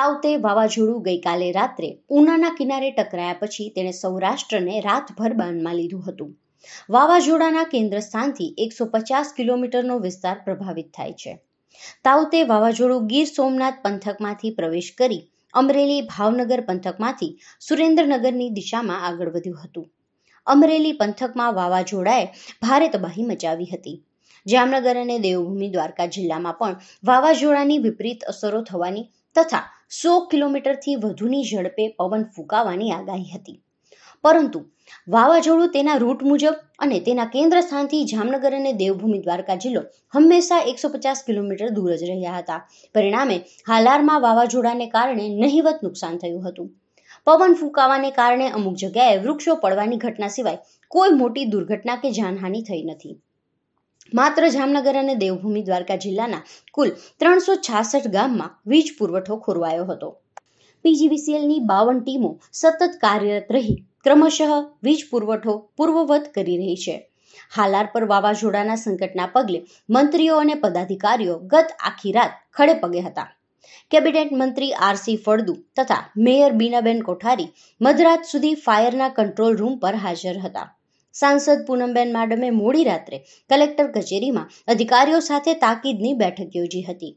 તાઉતે વાવાઝોડું ગઈકાલે રાત્રે ઉનાના કિનારે ટકરાયા પછી તેણે સૌરાષ્ટ્રને રાતભર બાનમાં લીધું હતું વાવાઝોડાના કેન્દ્ર સ્થાનથી એકસો પચાસ કિલોમીટરનો વિસ્તાર પ્રભાવિત થાય છે તાઉતે વાવાઝોડું ગીર સોમનાથ પંથકમાંથી પ્રવેશ કરી અમરેલી ભાવનગર પંથકમાંથી સુરેન્દ્રનગરની દિશામાં આગળ વધ્યું હતું અમરેલી પંથકમાં વાવાઝોડાએ ભારે તબાહી મચાવી હતી જામનગર અને દેવભૂમિ દ્વારકા જિલ્લામાં પણ વાવાઝોડાની વિપરીત અસરો થવાની તથા સો કિલોમીટરથી વધુની ઝડપે પવન ફૂંકાવાની આગાહી હતી પરંતુ વાવાઝોડું તેના રૂટ મુજબ અને તેના કેન્દ્ર સ્થાનથી જામનગર અને દેવભૂમિ દ્વારકા જિલ્લો હંમેશા એકસો પચાસ કિલોમીટર દૂર જ રહ્યા હતા પરિણામે હાલારમાં વાવાઝોડાને કારણે નહિવત નુકસાન થયું હતું પવન ફૂંકાવાને કારણે અમુક જગ્યાએ વૃક્ષો પડવાની ઘટના સિવાય કોઈ મોટી દુર્ઘટના કે જાનહાની થઈ નથી માત્ર જામનગર અને દેવભૂમિ દ્વારકા જિલ્લાના કુલ ત્રણસો છાસઠ ગામમાં વીજ પુરવઠો ખોરવાયો હતો પીજીવીસીએલની બાવન ટીમો સતત કાર્યરત રહી ક્રમશઃ વીજ પુરવઠો પૂર્વવત કરી રહી છે હાલાર પર વાવાઝોડાના સંકટના પગલે મંત્રીઓ અને પદાધિકારીઓ ગત આખી રાત ખડે પગે હતા કેબિનેટ મંત્રી આરસી ફળદુ તથા મેયર બીનાબેન કોઠારી મધરાત સુધી ફાયરના કંટ્રોલ રૂમ પર હાજર હતા સાંસદ પૂનમબેન માડમે મોડી રાત્રે કલેક્ટર કચેરીમાં અધિકારીઓ સાથે તાકીદની બેઠક યોજી હતી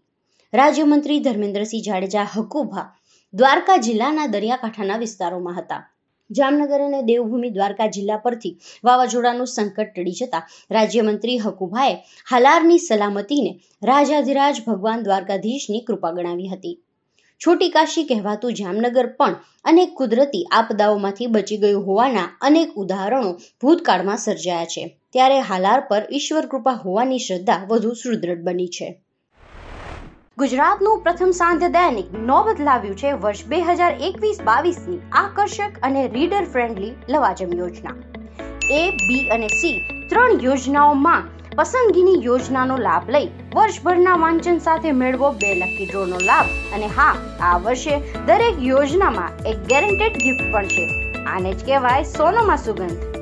રાજ્યમંત્રી ધર્મેન્દ્રસિંહ જાડેજા હકુભા દ્વારકા જિલ્લાના દરિયાકાંઠાના વિસ્તારોમાં હતા જામનગર અને દેવભૂમિ દ્વારકા જિલ્લા પરથી વાવાઝોડાનું સંકટ ટળી જતા રાજ્યમંત્રી હકુભાએ હાલારની સલામતીને રાજાધિરાજ ભગવાન દ્વારકાધીશની કૃપા ગણાવી હતી છોટી કાશી કહેવાતું જામનગર પણ અનેક કુદરતી આપદાઓમાંથી બચી ગયું હોવાના અનેક ઉદાહરણો ભૂતકાળમાં સર્જાયા છે ત્યારે હાલાર પર ઈશ્વર કૃપા હોવાની શ્રદ્ધા વધુ સુદૃઢ બની છે ગુજરાતનું પ્રથમ સાંધ્ય દૈનિક નોબત લાવ્યું છે વર્ષ બે હજાર એકવીસ બાવીસ ની આકર્ષક અને રીડર ફ્રેન્ડલી લવાજમ યોજના એ બી અને સી ત્રણ યોજનાઓમાં પસંદગીની યોજનાનો લાભ લઈ વર્ષભરના વાંચન સાથે મેળવો બે લકી ડ્રોનો લાભ અને હા આ વર્ષે દરેક યોજનામાં એક ગેરંટેડ ગિફ્ટ પણ છે આને જ કહેવાય સોનામાં સુગંધ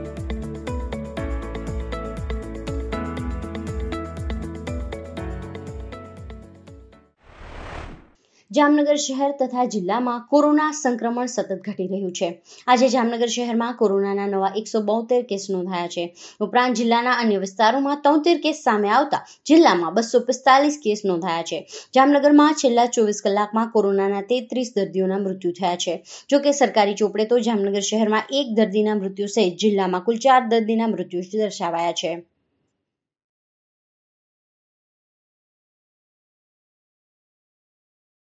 જામનગર શહેર તથા જિલ્લામાં કોરોના સંક્રમણ સતત ઘટી રહ્યું છે આજે જામનગર શહેરમાં કોરોનાના નવા એકસો બોતેર કેસ નોંધાયા છે ઉપરાંત જિલ્લાના અન્ય વિસ્તારોમાં તોતેર કેસ સામે આવતા જિલ્લામાં બસો પિસ્તાલીસ કેસ નોંધાયા છે જામનગરમાં છેલ્લા ચોવીસ કલાકમાં કોરોનાના તેત્રીસ દર્દીઓના મૃત્યુ થયા છે જો કે સરકારી ચોપડે તો જામનગર શહેરમાં એક દર્દીના મૃત્યુ સહિત જિલ્લામાં કુલ ચાર દર્દીના મૃત્યુ દર્શાવાયા છે